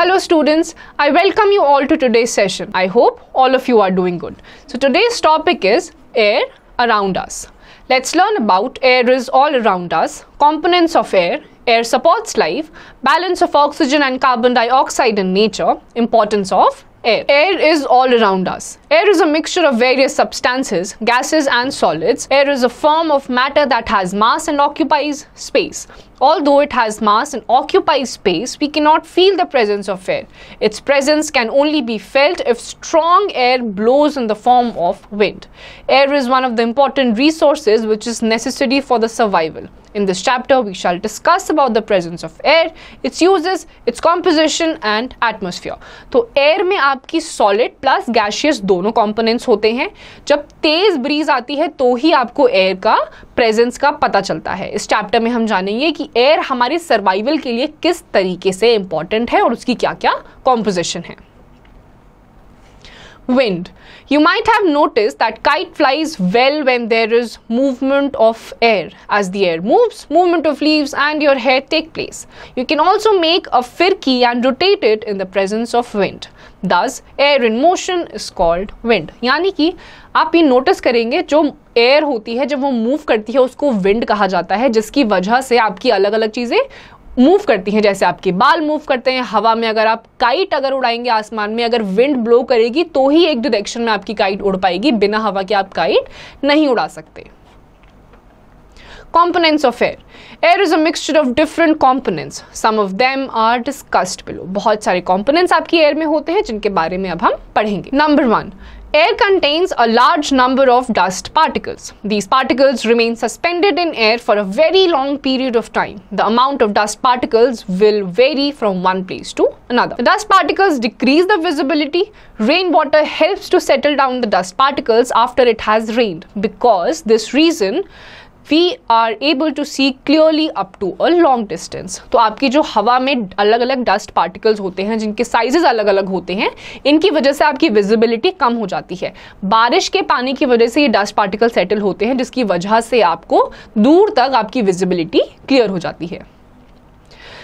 Hello students, I welcome you all to today's session. I hope all of you are doing good. So today's topic is air around us. Let's learn about air is all around us, components of air, air supports life, balance of oxygen and carbon dioxide in nature, importance of air. Air is all around us. Air is a mixture of various substances, gases and solids. Air is a form of matter that has mass and occupies space. Although it has mass and occupies space, we cannot feel the presence of air. Its presence can only be felt if strong air blows in the form of wind. Air is one of the important resources which is necessary for the survival. In this chapter, we shall discuss about the presence of air, its uses, its composition and atmosphere. So, air में आपकी solid plus gaseous दोनों components होते हैं जब तेज breeze आती है तो ही आपको air का प्रेजेंस का पता चलता है इस चैप्टर में हम जानेंगे कि एयर हमारे सर्वाइवल के लिए किस तरीके से इंपॉर्टेंट है और उसकी क्या क्या कॉम्पोजिशन है wind you might have notice that kite flies well when there is movement of air as the air moves movement of leaves and your hair take place you can also make a फिरकी and rotated in the presence of wind this air in motion is called wind यानी कि आप ये notice करेंगे जो air होती है जब वो मूव करती है उसको विंड कहा जाता है जिसकी वजह से आपकी अलग अलग चीज़ें मूव करती हैं जैसे आपके बाल मूव करते हैं हवा में अगर आप काइट अगर उड़ाएंगे आसमान में अगर विंड ब्लो करेगी तो ही एक डायरेक्शन में आपकी काइट उड़ पाएगी बिना हवा के आप काइट नहीं उड़ा सकते components of air air is a mixture of different components some of them are discussed below बहुत सारे कॉम्पोनेंट्स आपकी एयर में होते हैं जिनके बारे में अब हम पढ़ेंगे number one Air contains a large number of dust particles. These particles remain suspended in air for a very long period of time. The amount of dust particles will vary from one place to another. The dust particles decrease the visibility. Rainwater helps to settle down the dust particles after it has rained. Because this reason, we are able to see clearly up to a long distance तो आपकी जो हवा में अलग अलग dust particles होते हैं जिनके साइजेस अलग अलग होते हैं इनकी वजह से आपकी विजिबिलिटी कम हो जाती है बारिश के पानी की वजह से ये डस्ट पार्टिकल सेटल होते हैं जिसकी वजह से आपको दूर तक आपकी विजिबिलिटी क्लियर हो जाती है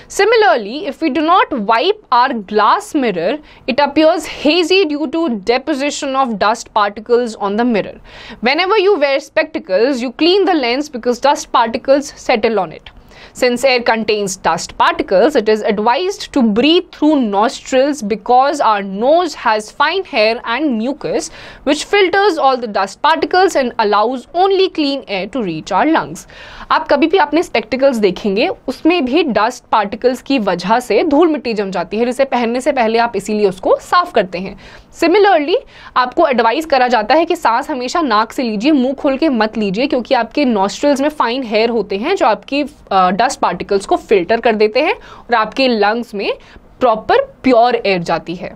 Similarly, if we do not wipe our glass mirror, it appears hazy due to deposition of dust particles on the mirror. Whenever you wear spectacles, you clean the lens because dust particles settle on it. Since air contains dust particles, it is advised to breathe through nostrils because our nose has fine hair and mucus, which filters all the dust particles and allows only clean air to reach our lungs. आप कभी भी अपने spectacles देखेंगे उसमें भी dust particles की वजह से धूल मिट्टी जम जाती है जिसे पहनने से पहले आप इसीलिए उसको साफ करते हैं सिमिलरली आपको एडवाइस करा जाता है कि सांस हमेशा नाक से लीजिए मुंह खोल के मत लीजिए क्योंकि आपके नॉस्ट्रल्स में फाइन हेयर होते हैं जो आपकी डस्ट पार्टिकल्स को फिल्टर कर देते हैं और आपके लंग्स में प्रॉपर प्योर एयर जाती है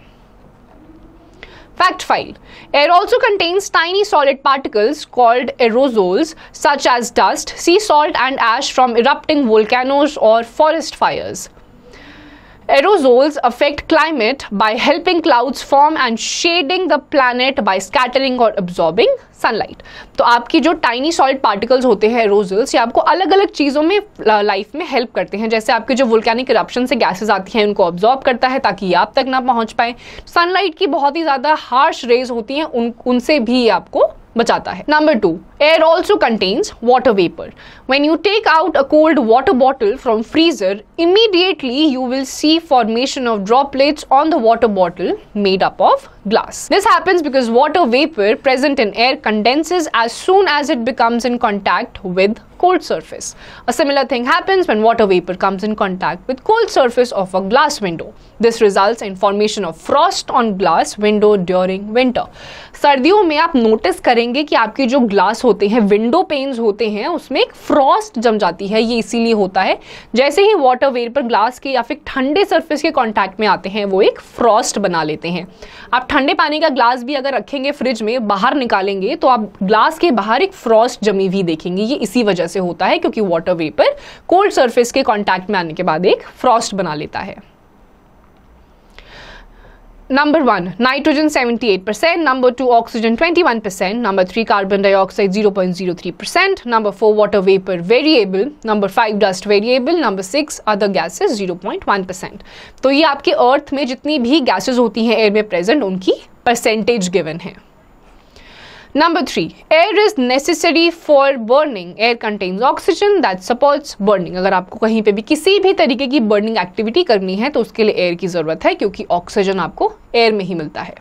Fact file. Air also contains tiny solid particles called aerosols, such as dust, sea salt, and ash from erupting volcanoes or forest fires. Aerosols affect climate by helping clouds form and shading the planet by scattering or absorbing sunlight तो आपकी जो tiny solid particles होते हैं एरोजल्स ये आपको अलग अलग चीज़ों में लाइफ में हेल्प करते हैं जैसे आपके जो वोल्केनिक करप्शन से गैसेज आती हैं उनको ऑब्जॉर्व करता है ताकि ये आप तक ना पहुंच पाए सनलाइट की बहुत ही ज़्यादा हार्श रेज होती हैं उन उनसे भी आपको बचाता है number two air also contains water vapour when you take out a cold water bottle from freezer immediately you will see formation of droplets on the water bottle made up of glass. This happens because water vapor present in air condenses as soon as it becomes in contact with cold surface. A similar thing happens when water vapor comes in contact with cold surface of a glass window. This results in formation of frost on glass window during winter. सर्दियों में आप notice करेंगे कि आपके जो glass होते हैं window panes होते हैं उसमें एक फ्रॉस्ट जम जाती है ये इसीलिए होता है जैसे ही वाटर वेयर पर ग्लास के या फिर ठंडे सरफेस के कांटेक्ट में आते हैं वो एक फ्रॉस्ट बना लेते हैं आप ठंडे पानी का ग्लास भी अगर रखेंगे फ्रिज में बाहर निकालेंगे तो आप ग्लास के बाहर एक फ्रॉस्ट जमी हुई देखेंगे ये इसी वजह वजह से होता है क्योंकि वाटर वेपर कोल्ड सरफेस के कॉन्टैक्ट में आने के बाद एक फ्रॉस्ट बना लेता है number one nitrogen 78 percent number two oxygen 21 percent number three carbon dioxide 0.03 percent number four water vapour variable number five dust variable number six other gases 0.1 percent तो ये आपके अर्थ में जितनी भी गैसेस होती हैं एयर में प्रेजेंट उनकी परसेंटेज गिवन है Number three, air is necessary for burning. Air contains oxygen that supports burning. अगर आपको कहीं पे भी किसी भी तरीके की burning activity करनी है तो उसके लिए air की ज़रूरत है क्योंकि oxygen आपको air में ही मिलता है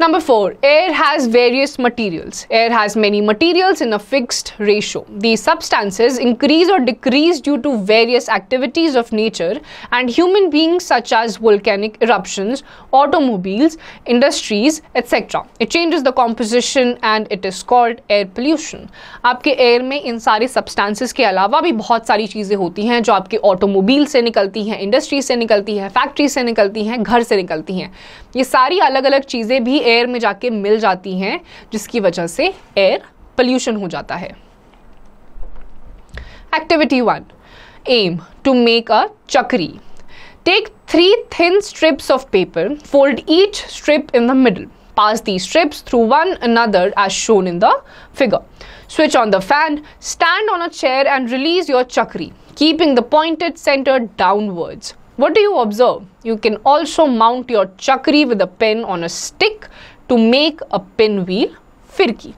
Number four, air has various materials. Air has many materials in a fixed ratio. These substances increase or decrease due to various activities of nature and human beings, such as volcanic eruptions, automobiles, industries, etc. It changes the composition and it is called air pollution. आपके air में इन सारे substances के अलावा भी बहुत सारी चीज़ें होती हैं जो आपके ऑटोमोबील से निकलती हैं इंडस्ट्री से निकलती हैं फैक्ट्री से निकलती हैं घर से निकलती हैं ये सारी अलग अलग चीज़ें भी एयर में जाके मिल जाती हैं जिसकी वजह से एयर पल्यूशन हो जाता है activity one aim to make a चक्री Take three thin strips of paper, fold each strip in the middle. Pass these strips through one another as shown in the figure. Switch on the fan, stand on a chair and release your chakri, keeping the pointed center downwards. What do you observe? You can also mount your chakri with a pin on a stick to make a pinwheel firki.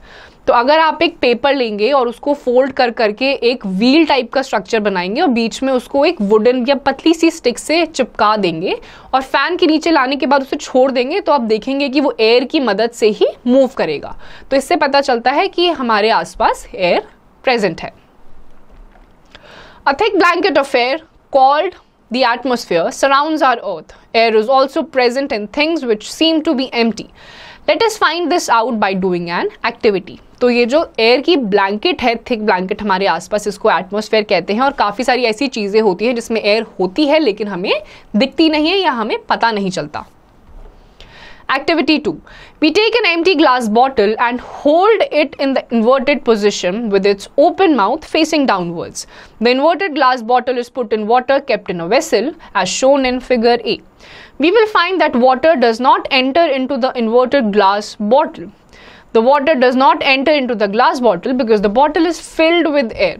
तो अगर आप एक paper लेंगे और उसको fold कर करके एक व्हील टाइप का स्ट्रक्चर बनाएंगे और बीच में उसको एक वुडन या पतली सी स्टिक से चिपका देंगे और फैन के नीचे लाने के बाद उसे छोड़ देंगे तो आप देखेंगे कि वो एयर की मदद से ही मूव करेगा तो इससे पता चलता है कि हमारे आसपास एयर प्रेजेंट है a thick blanket of air called The atmosphere surrounds our earth. Air is also present in things which seem to be empty. Let us find this out by doing an activity तो ये जो air की blanket है thick blanket हमारे आसपास इसको atmosphere कहते हैं और काफ़ी सारी ऐसी चीज़ें होती हैं जिसमें एयर होती है लेकिन हमें दिखती नहीं है या हमें पता नहीं चलता Activity two, We take an empty glass bottle and hold it in the inverted position with its open mouth facing downwards. The inverted glass bottle is put in water kept in a vessel as shown in figure A. we will find that water does not enter into the inverted glass bottle. The water does not enter into the glass bottle because the bottle is filled with air.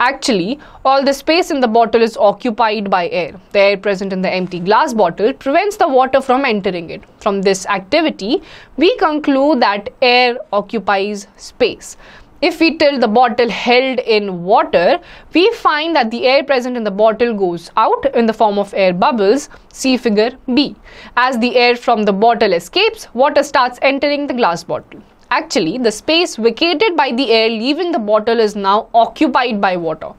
Actually, all the space in the bottle is occupied by air. The air present in the empty glass bottle prevents the water from entering it. From this activity, we conclude that air occupies space if we tilt the bottle held in water, we find that the air present in the bottle goes out in the form of air bubbles, see figure B. As the air from the bottle escapes, water starts entering the glass bottle. Actually, the space vacated by the air leaving the bottle is now occupied by water.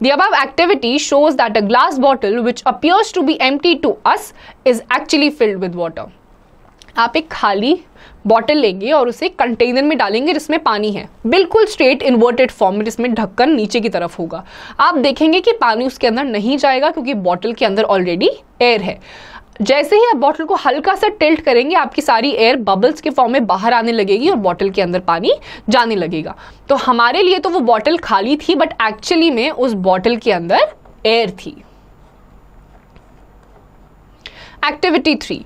The above activity shows that a glass bottle which appears to be empty to us is actually filled with water. आप एक खाली bottle लेंगे और उसे container में डालेंगे जिसमें पानी है बिल्कुल स्ट्रेट इन्वर्टेड फॉर्म में जिसमें ढक्कन नीचे की तरफ होगा आप देखेंगे कि पानी उसके अंदर नहीं जाएगा क्योंकि बॉटल के अंदर ऑलरेडी एयर है जैसे ही आप बॉटल को हल्का सा टिल्ट करेंगे आपकी सारी एयर बबल्स के फॉर्म में बाहर आने लगेगी और बॉटल के अंदर पानी जाने लगेगा तो हमारे लिए तो वो बॉटल खाली थी बट एक्चुअली में उस बॉटल के अंदर एयर थी activity three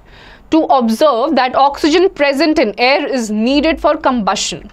to observe that oxygen present in air is needed for combustion.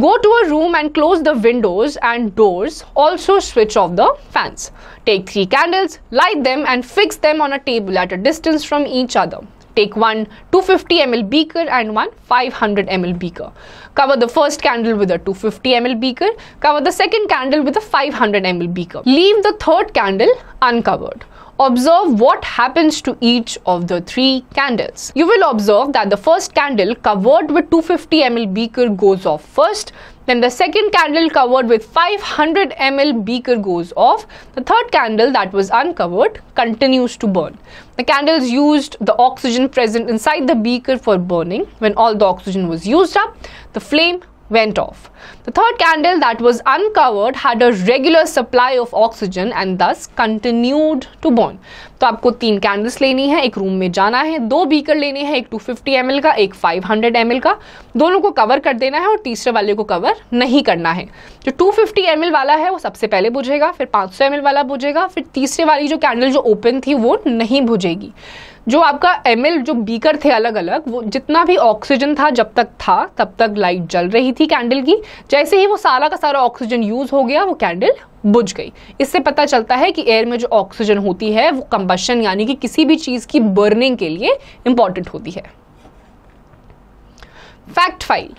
Go to a room and close the windows and doors. Also switch off the fans. Take three candles, light them and fix them on a table at a distance from each other. Take one 250 ml beaker and one 500 ml beaker. Cover the first candle with a 250 ml beaker. Cover the second candle with a 500 ml beaker. Leave the third candle uncovered. Observe what happens to each of the three candles. You will observe that the first candle covered with 250 ml beaker goes off first. Then the second candle covered with 500 ml beaker goes off. The third candle that was uncovered continues to burn. The candles used the oxygen present inside the beaker for burning. When all the oxygen was used up, the flame went off. The third candle that was uncovered had a regular supply of oxygen and thus continued to burn. तो आपको तीन candles लेनी है एक room में जाना है दो बीकर लेने हैं एक 250 फिफ्टी का एक 500 हंड्रेड का दोनों को कवर कर देना है और तीसरे वाले को कवर नहीं करना है जो 250 फिफ्टी वाला है वो सबसे पहले बुझेगा फिर 500 सौ वाला बुझेगा फिर तीसरे वाली जो कैंडल जो ओपन थी वो नहीं बुझेगी जो आपका एम जो बीकर थे अलग अलग वो जितना भी ऑक्सीजन था जब तक था तब तक लाइट जल रही थी कैंडल की जैसे ही वो सारा का सारा ऑक्सीजन यूज हो गया वो कैंडल बुझ गई इससे पता चलता है कि एयर में जो ऑक्सीजन होती है वो कंबशन यानी कि किसी भी चीज़ की बर्निंग के लिए इंपॉर्टेंट होती है fact file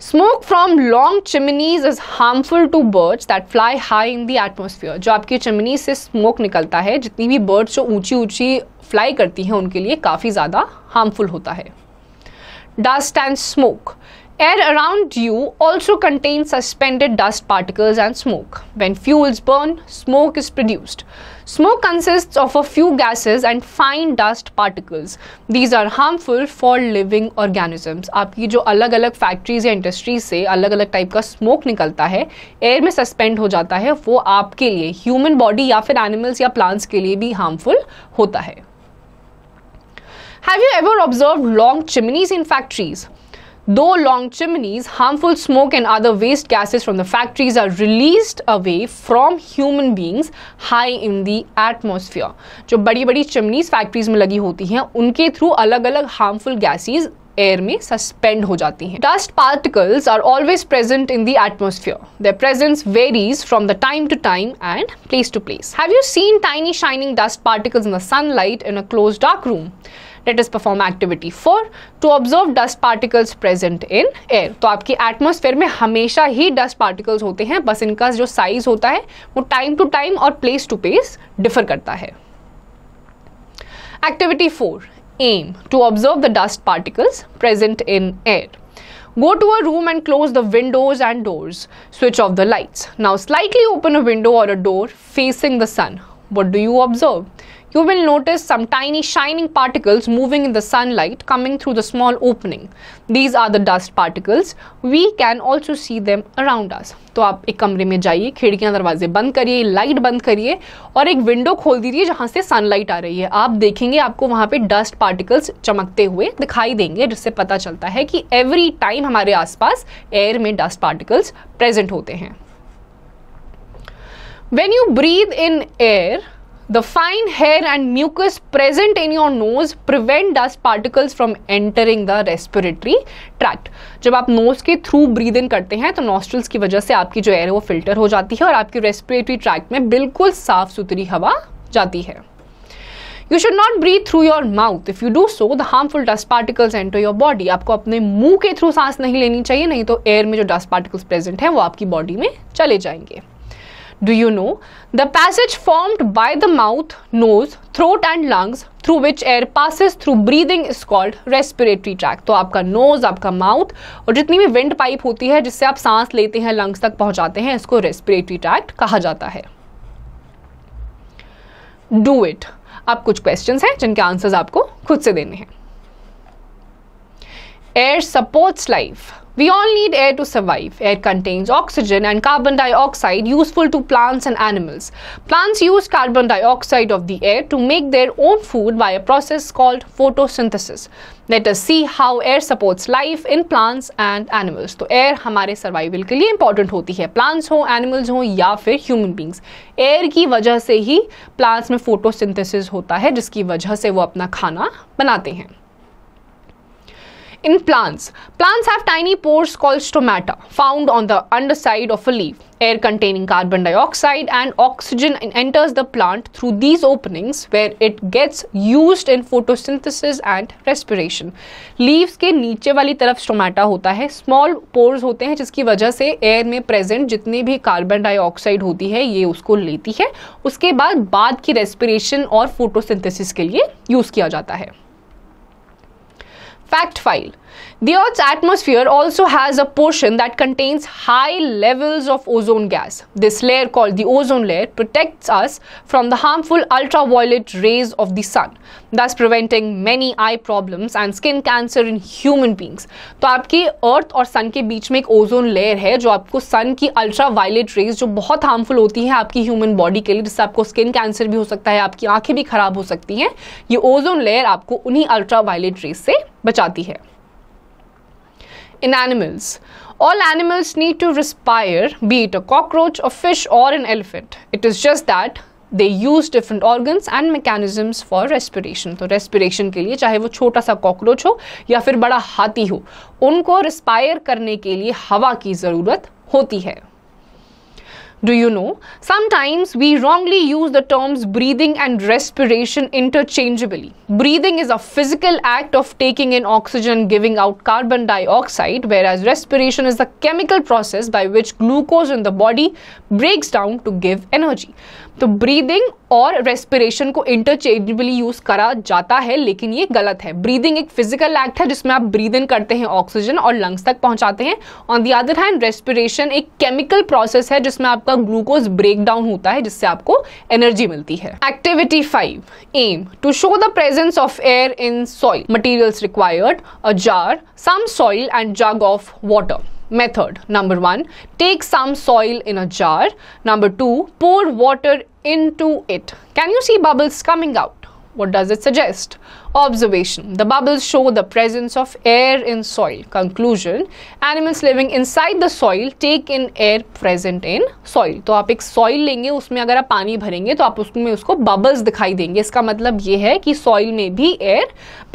smoke from long chimneys is harmful to birds that fly high in the atmosphere जो आपकी चिमनी से स्मोक निकलता है जितनी भी बर्ड्स जो ऊंची ऊंची फ्लाई करती हैं उनके लिए काफ़ी ज़्यादा हार्मफुल होता है dust and smoke air around you also contain suspended dust particles and smoke when fuels burn smoke is produced smoke consist of a few gases and fine dust particles these are harmful for living organisms आपकी जो अलग अलग factories या industries से अलग अलग type का smoke निकलता है एयर में सस्पेंड हो जाता है वो आपके लिए ह्यूमन बॉडी या फिर एनिमल्स या प्लांट्स के लिए भी हार्मफुल होता है Have you ever observed long chimneys in factories? Though long chimneys, harmful smoke and other waste gases from the factories are released away from human beings high in the atmosphere. जो बड़ी बड़ी chimneys factories में लगी होती हैं, उनके through अलग अलग harmful gases air में suspend हो जाती हैं. Dust particles are always present in the atmosphere. Their presence varies from the time to time and place to place. Have you seen tiny shining dust particles in the sunlight in a closed dark room? Let us perform activity four to observe dust particles present in air तो आपकी atmosphere में हमेशा ही dust particles होते हैं बस इनका जो size होता है वो टाइम टू टाइम और प्लेस टू प्लेस डिफर करता है activity four aim to observe the dust particles present in air Go to a room and close the windows and doors. Switch off the lights. Now, slightly open a window or a door facing the sun. What do you observe? you will notice some tiny shining particles moving in the sunlight coming through the small opening. These are the dust particles. We can also see them around us. तो आप एक कमरे में जाइए खिड़कियां दरवाजे बंद करिए लाइट बंद करिए और एक विंडो खोल दीजिए जहां से सनलाइट आ रही है आप देखेंगे आपको वहां पे डस्ट पार्टिकल्स चमकते हुए दिखाई देंगे जिससे पता चलता है कि एवरी टाइम हमारे आसपास एयर में डस्ट पार्टिकल्स प्रेजेंट होते हैं when you breathe in air The fine hair and mucus present in your nose prevent dust particles from entering the respiratory tract. जब आप नोज के थ्रू ब्रीद इन करते हैं तो नॉस्ट्रल्स की वजह से आपकी जो एयर है वो फिल्टर हो जाती है और आपकी रेस्पिरेटरी ट्रैक्ट में बिल्कुल साफ सुथरी हवा जाती है you should not breathe through your mouth if you do so the harmful dust particles enter your body आपको अपने मुंह के थ्रू सांस नहीं लेनी चाहिए नहीं तो एयर में जो डस्ट पार्टिकल्स प्रेजेंट हैं वो आपकी बॉडी में चले जाएंगे Do you know? The passage formed by the mouth, nose, throat and lungs through which air passes through breathing is called respiratory tract. तो आपका nose, आपका mouth और जितनी भी wind pipe होती है जिससे आप सांस लेते हैं lungs तक पहुंचाते हैं इसको respiratory tract कहा जाता है Do it. अब कुछ questions हैं जिनके answers आपको खुद से देने हैं Air supports life. We all need air to survive. Air contains oxygen and carbon dioxide useful to plants and animals. Plants use carbon dioxide of the air to make their own food by a process called photosynthesis. Let us see how air supports life in plants and animals. तो air हमारे survival के लिए important होती है Plants हों animals हों या फिर human beings. Air की वजह से ही plants में photosynthesis होता है जिसकी वजह से वो अपना खाना बनाते हैं In plants, plants have tiny pores called stomata found on the underside of a leaf. Air containing carbon dioxide and oxygen enters the plant through these openings where it gets used in photosynthesis and respiration. Leaves के नीचे वाली तरफ stomata होता है small pores होते हैं जिसकी वजह से air में present जितनी भी carbon dioxide होती है ये उसको लेती है उसके बाद बाद की respiration और photosynthesis के लिए use किया जाता है fact file The Earth's atmosphere also has a portion that contains high levels of ozone gas. This layer, called the ozone layer, protects us from the harmful ultraviolet rays of the sun, thus preventing many eye problems and skin cancer in human beings. तो आपकी अर्थ और सन के बीच में एक ozone layer है जो आपको सन की अल्ट्रावायलेट रेज जो बहुत हार्मफुल होती है आपकी ह्यूमन बॉडी के लिए जिससे आपको स्किन कैंसर भी हो सकता है आपकी आंखें भी खराब हो सकती हैं ये ओजोन लेयर आपको उन्हीं अल्ट्रावायलेट रेज से बचाती है in animals. All animals need to respire, be it a cockroach, a fish, or an elephant. It is just that they use different organs and mechanisms for respiration तो respiration के लिए चाहे वो छोटा सा कॉकरोच हो या फिर बड़ा हाथी हो उनको रिस्पायर करने के लिए हवा की ज़रूरत होती है Do you know? Sometimes we wrongly use the terms breathing and respiration interchangeably. Breathing is a physical act of taking in oxygen, giving out carbon dioxide, whereas respiration is the chemical process by which glucose in the body breaks down to give energy. तो breathing और respiration को interchangeably use करा जाता है लेकिन ये गलत है ब्रीदिंग एक फिजिकल एक्ट है जिसमें आप ब्रीद इन करते हैं ऑक्सीजन और लंग्स तक पहुंचाते हैं on the other hand respiration एक केमिकल प्रोसेस है जिसमें आपका ग्लूकोज ब्रेक डाउन होता है जिससे आपको एनर्जी मिलती है activity five aim to show the presence of air in soil materials required a jar some soil and jug of water method. Number one, take some soil in a jar. Number two, pour water into it. Can you see bubbles coming out? What does it suggest? Observation. The bubbles show the presence of air in soil. Conclusion. Animals living inside the soil take in air present in soil. to aap ek soil lenge usme agar aap pani bharenge to aap usme usko bubbles dikhai denge iska matlab ye hai ki soil mein bhi air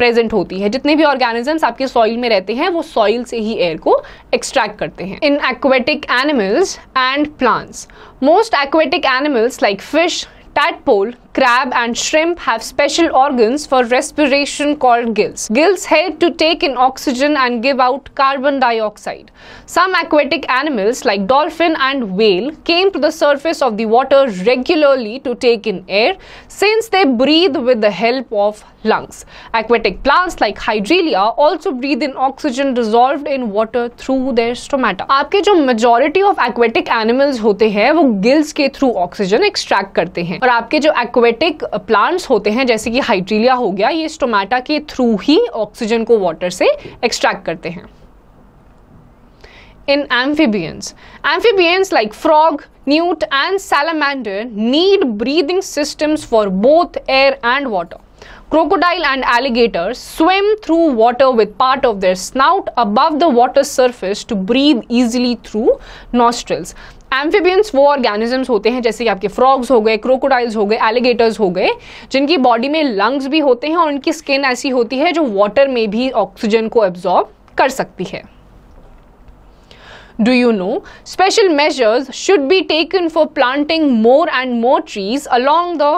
present hoti hai jitne bhi organisms aapke soil mein rehte hain wo soil se hi air ko extract karte hain In aquatic animals and plants. Most aquatic animals like fish, tadpole, crab, and shrimp have special organs for respiration called gills. Gills help to take in oxygen and give out carbon dioxide. Some aquatic animals like dolphin and whale came to the surface of the water regularly to take in air since they breathe with the help of lungs. Aquatic plants like hydrelia also breathe in oxygen dissolved in water through their stomata. आपके जो majority of aquatic animals होते हैं वो gills के through oxygen extract करते हैं और आपके जो aquatic एक्वेटिक प्लांट्स uh, होते हैं जैसे कि हाइड्रीलिया हो गया ये स्टोमैटा के थ्रू ही ऑक्सीजन को वाटर से एक्सट्रैक्ट करते हैं in amphibians amphibians like frog newt and salamander need breathing systems for both air and water crocodile and alligator swim through water with part of their snout above the water surface to breathe easily through nostrils amphibians वो organisms होते हैं जैसे कि आपके frogs हो गए crocodiles हो गए एलिगेटर्स हो गए जिनकी बॉडी में लंग्स भी होते हैं और उनकी स्किन ऐसी होती है जो वाटर में भी ऑक्सीजन को एब्जॉर्ब कर सकती है Do you know? Special measures should be taken for planting more and more trees along the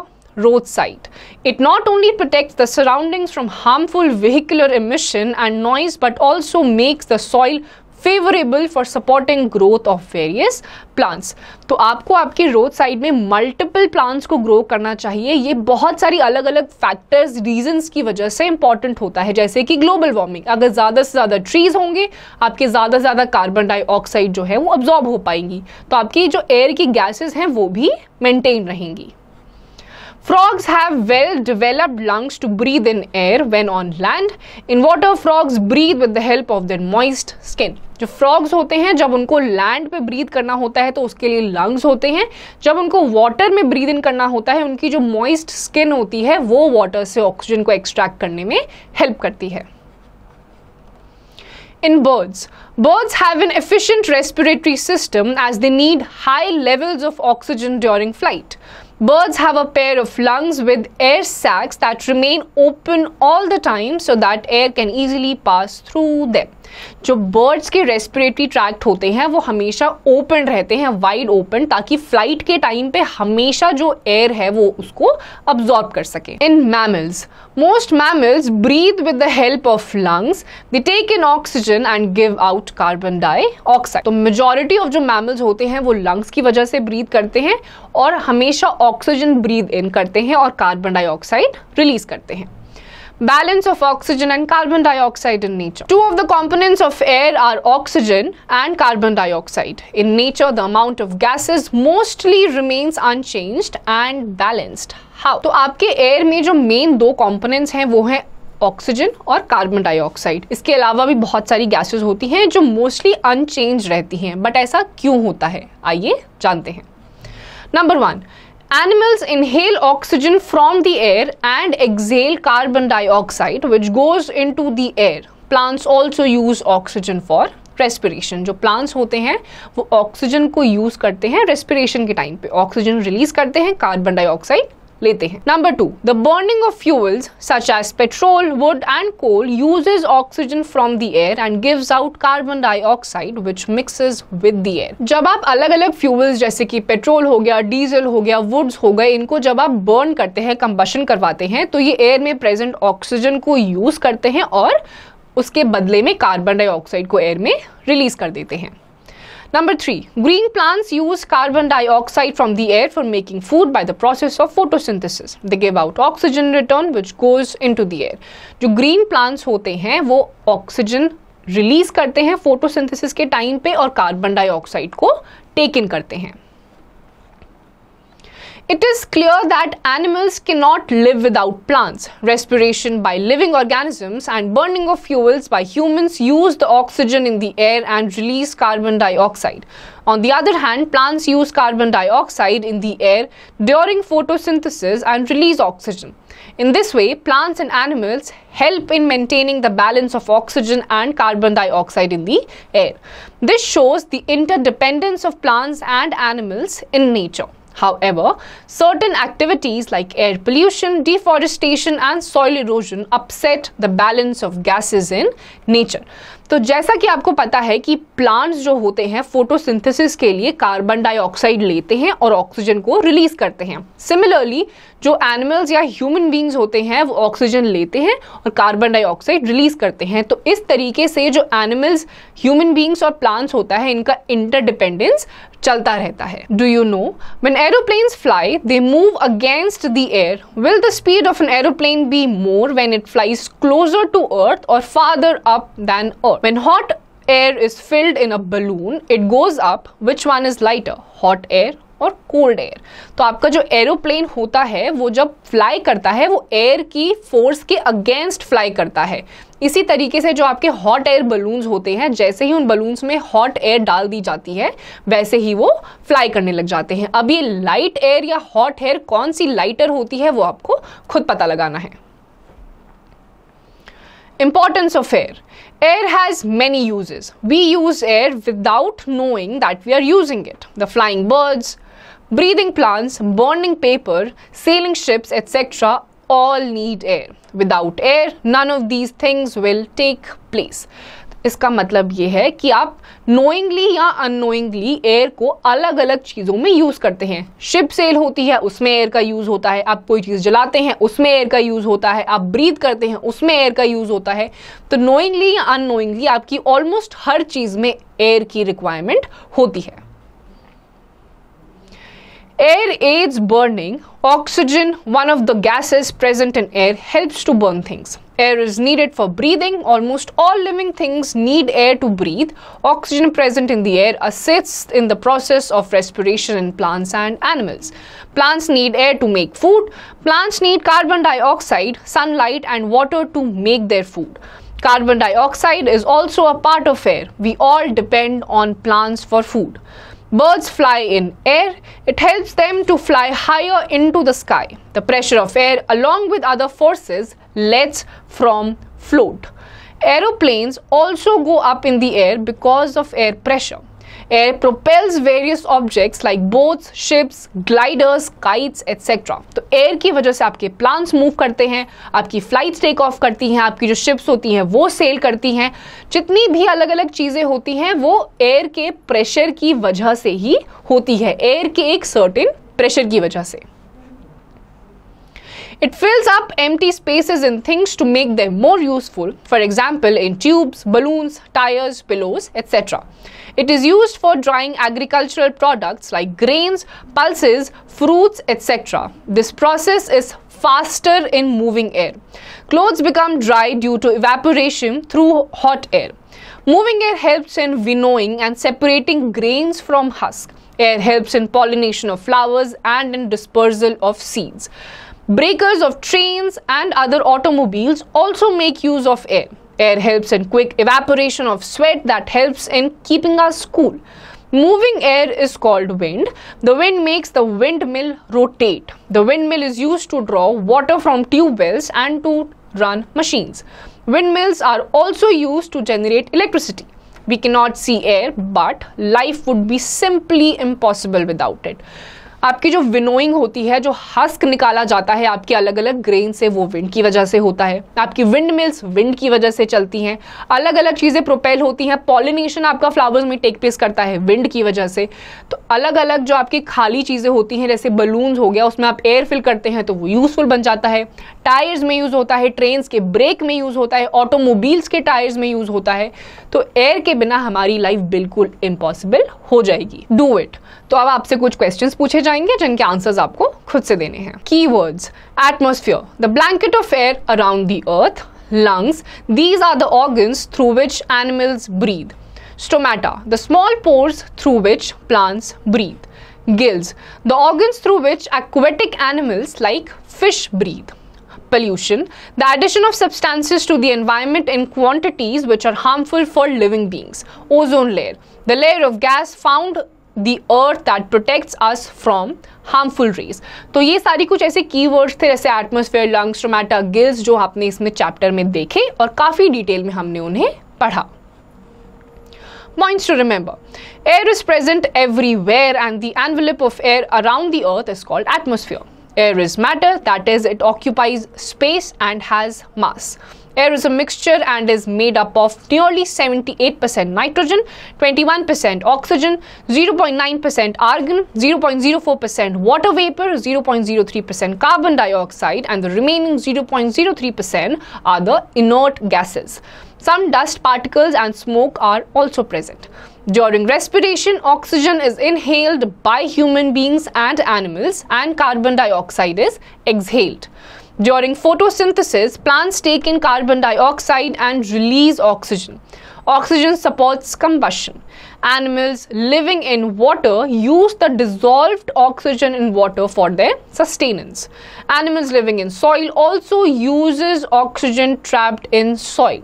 roadside. It not only protects the surroundings from harmful vehicular emission and noise but also makes the soil favourable for supporting growth of various plants तो आपको आपके road side में multiple plants को grow करना चाहिए ये बहुत सारी अलग अलग फैक्टर्स रीजंस की वजह से इंपॉर्टेंट होता है जैसे कि ग्लोबल वार्मिंग अगर ज़्यादा से ज़्यादा ट्रीज होंगे आपके ज़्यादा से ज़्यादा कार्बन डाइऑक्साइड जो है वो अब्जॉर्ब हो पाएंगी तो आपकी जो एयर की गैसेज हैं वो भी मेनटेन रहेंगी Frogs have well developed lungs to breathe in air when on land. In water, frogs breathe with the help of their moist skin. जो फ्रॉग्स होते हैं जब उनको लैंड पे ब्रीद करना होता है तो उसके लिए लंग्स होते हैं जब उनको वाटर में ब्रीद इन करना होता है उनकी जो मॉइस्ट स्किन होती है वो वाटर से ऑक्सीजन को एक्सट्रैक्ट करने में हेल्प करती है in birds birds have an efficient respiratory system as they need high levels of oxygen during flight Birds have a pair of lungs with air sacs that remain open all the time so that air can easily pass through them. जो birds के respiratory tract होते हैं वो हमेशा open रहते हैं wide open ताकि flight के टाइम पे हमेशा जो एयर है वो उसको अब्जॉर्ब कर सके in mammals most mammals breathe with the help of lungs they take in oxygen and give out carbon dioxide तो मेजोरिटी ऑफ जो मैमल्स होते हैं वो लंग्स की वजह से ब्रीद करते हैं और हमेशा ऑक्सीजन ब्रीद इन करते हैं और कार्बन डाइऑक्साइड रिलीज करते हैं balance of oxygen and carbon dioxide in nature. Two of the components of air are oxygen and carbon dioxide. In nature, the amount of gases mostly remains unchanged and balanced. How? तो आपके air में जो main दो components हैं वो हैं oxygen और carbon dioxide इसके अलावा भी बहुत सारी गैसेस होती हैं जो मोस्टली अनचेंज रहती हैं बट ऐसा क्यों होता है आइए जानते हैं number one Animals inhale oxygen from the air and exhale carbon dioxide, which goes into the air. Plants also use oxygen for respiration जो प्लांट्स होते हैं वो ऑक्सीजन को यूज़ करते हैं रेस्पिरेशन के टाइम पे ऑक्सीजन रिलीज करते हैं कार्बन डाइऑक्साइड लेते हैं number two the burning of fuels such as petrol wood and coal uses oxygen from the air and gives out carbon dioxide which mixes with the air जब आप अलग अलग fuels जैसे कि पेट्रोल हो गया डीजल हो गया वुड्स हो गए इनको जब आप बर्न करते हैं कंबशन करवाते हैं तो ये एयर में प्रेजेंट ऑक्सीजन को यूज करते हैं और उसके बदले में कार्बन डाइऑक्साइड को एयर में रिलीज कर देते हैं Number three, green plants use carbon dioxide from the air for making food by the process of photosynthesis. They give out oxygen return which goes into the air. जो green plants होते हैं वो oxygen release करते हैं photosynthesis के time पे और carbon dioxide को टेक इन करते हैं It is clear that animals cannot live without plants. Respiration by living organisms and burning of fuels by humans use the oxygen in the air and release carbon dioxide. On the other hand, plants use carbon dioxide in the air during photosynthesis and release oxygen. In this way, plants and animals help in maintaining the balance of oxygen and carbon dioxide in the air. This shows the interdependence of plants and animals in nature. However, certain activities like air pollution, deforestation and soil erosion upset the balance of gases in nature. तो जैसा कि आपको पता है कि plants जो होते हैं फोटोसिंथेसिस के लिए कार्बन डाइऑक्साइड लेते हैं और ऑक्सीजन को रिलीज करते हैं सिमिलरली जो एनिमल्स या ह्यूमन बींग्स होते हैं वो ऑक्सीजन लेते हैं और कार्बन डाइऑक्साइड रिलीज करते हैं तो इस तरीके से जो एनिमल्स ह्यूमन बींग्स और प्लांट्स होता है इनका इंटरडिपेंडेंस चलता रहता है do you know when aeroplanes fly they move against the air will the speed of an aeroplane be more when it flies closer to earth और farther up than earth When hot air is filled in a balloon, it goes up. Which one is lighter, hot air और cold air तो आपका जो aeroplane होता है वो जब fly करता है वो एयर की फोर्स के अगेंस्ट फ्लाई करता है इसी तरीके से जो आपके हॉट एयर बलून्स होते हैं जैसे ही उन बलून्स में हॉट एयर डाल दी जाती है वैसे ही वो फ्लाई करने लग जाते हैं अब ये लाइट एयर या हॉट एयर कौन सी लाइटर होती है वो आपको खुद पता लगाना है Importance of air. Air has many uses. We use air without knowing that we are using it. The flying birds, breathing plants, burning paper, sailing ships, etc. all need air. Without air, none of these things will take place. इसका मतलब ये है कि आप knowingly या unknowingly air को अलग अलग चीज़ों में यूज़ करते हैं शिप सेल होती है उसमें एयर का यूज़ होता है आप कोई चीज़ जलाते हैं उसमें एयर का यूज़ होता है आप ब्रीद करते हैं उसमें एयर का यूज़ होता है तो नोइंगली या अनोइंगली आपकी ऑलमोस्ट हर चीज़ में एयर की रिक्वायरमेंट होती है Air aids burning. Oxygen, one of the gases present in air, helps to burn things. Air is needed for breathing. Almost all living things need air to breathe. Oxygen present in the air assists in the process of respiration in plants and animals. Plants need air to make food. Plants need carbon dioxide, sunlight, and water to make their food. Carbon dioxide is also a part of air. We all depend on plants for food. Birds fly in air. It helps them to fly higher into the sky. The pressure of air along with other forces lets from float. Aeroplanes also go up in the air because of air pressure. air propels various objects like boats, ships, gliders, kites, etc. तो air की वजह से आपके plants move करते हैं आपकी flight take off करती हैं आपकी जो शिप्स होती हैं वो सेल करती हैं जितनी भी अलग अलग चीज़ें होती हैं वो एयर के प्रेशर की वजह से ही होती है एयर के एक सर्टिन प्रेशर की वजह से It fills up empty spaces in things to make them more useful, for example, in tubes, balloons, tires, pillows, etc. It is used for drying agricultural products like grains, pulses, fruits, etc. This process is faster in moving air. Clothes become dry due to evaporation through hot air. Moving air helps in winnowing and separating grains from husk. Air helps in pollination of flowers and in dispersal of seeds. Breakers of trains and other automobiles also make use of air. Air helps in quick evaporation of sweat that helps in keeping us cool. Moving air is called wind. The wind makes the windmill rotate. The windmill is used to draw water from tube wells and to run machines. Windmills are also used to generate electricity. We cannot see air, but life would be simply impossible without it. आपकी जो winnowing होती है जो husk निकाला जाता है आपके अलग अलग ग्रेन से वो विंड की वजह से होता है आपकी विंड मिल्स विंड की वजह से चलती हैं अलग अलग चीज़ें प्रोपेल होती हैं पॉलिनेशन आपका फ्लावर्स में टेक प्लेस करता है विंड की वजह से तो अलग अलग जो आपकी खाली चीज़ें होती हैं जैसे बलून्स हो गया उसमें आप एयर फिल करते हैं तो वो यूज़फुल बन जाता है टायर्स में यूज़ होता है ट्रेन्स के ब्रेक में यूज़ होता है ऑटोमोबाइल्स के टायर्स में यूज़ होता है तो एयर के बिना हमारी लाइफ बिल्कुल इम्पॉसिबल हो जाएगी डू इट तो अब आपसे कुछ क्वेश्चन पूछे जाएंगे जिनके आंसर्स आपको खुद से देने हैं की words atmosphere the blanket of air around the earth lungs these are the organs through which animals breathe stomata the small pores through which plants breathe gills the organs through which aquatic animals like fish breathe pollution the addition of substances to the environment in quantities which are harmful for living beings ozone layer the layer of gas found the earth that protects us from harmful rays तो ये सारी कुछ ऐसे keywords थे जैसे atmosphere lungs टोमेटा gills जो आपने इसमें चैप्टर में देखे और काफ़ी डिटेल में हमने उन्हें पढ़ा Points to remember. Air is present everywhere and the envelope of air around the earth is called atmosphere. Air is matter, that is, it occupies space and has mass. Air is a mixture and is made up of nearly 78% nitrogen, 21% oxygen, 0.9% argon, 0.04% water vapor, 0.03% carbon dioxide and the remaining 0.03% are the inert gases. Some dust particles and smoke are also present. During respiration, oxygen is inhaled by human beings and animals and carbon dioxide is exhaled. During photosynthesis, plants take in carbon dioxide and release oxygen. Oxygen supports combustion. Animals living in water use the dissolved oxygen in water for their sustenance. Animals living in soil also uses oxygen trapped in soil.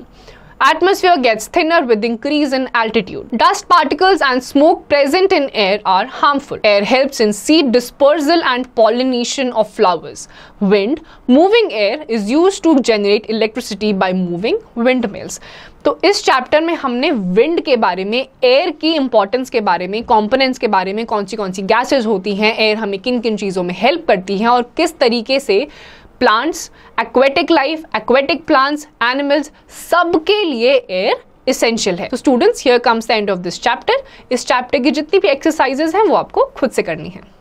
Atmosphere gets thinner with increase in altitude. Dust particles and smoke present in air are harmful. Air helps in seed dispersal and pollination of flowers. Wind, moving air is used to generate electricity by moving windmills. तो इस chapter में हमने wind के बारे में air की importance के बारे में कंपोनेंट्स के बारे में कौन सी कौन सी गैसेस होती हैं एयर हमें किन किन चीज़ों में हेल्प करती हैं और किस तरीके से plants aquatic life aquatic plants animals सबके लिए एयर इसेंशियल है तो students here comes the end of this chapter इस चैप्टर की जितनी भी एक्सरसाइजेज हैं वो आपको खुद से करनी है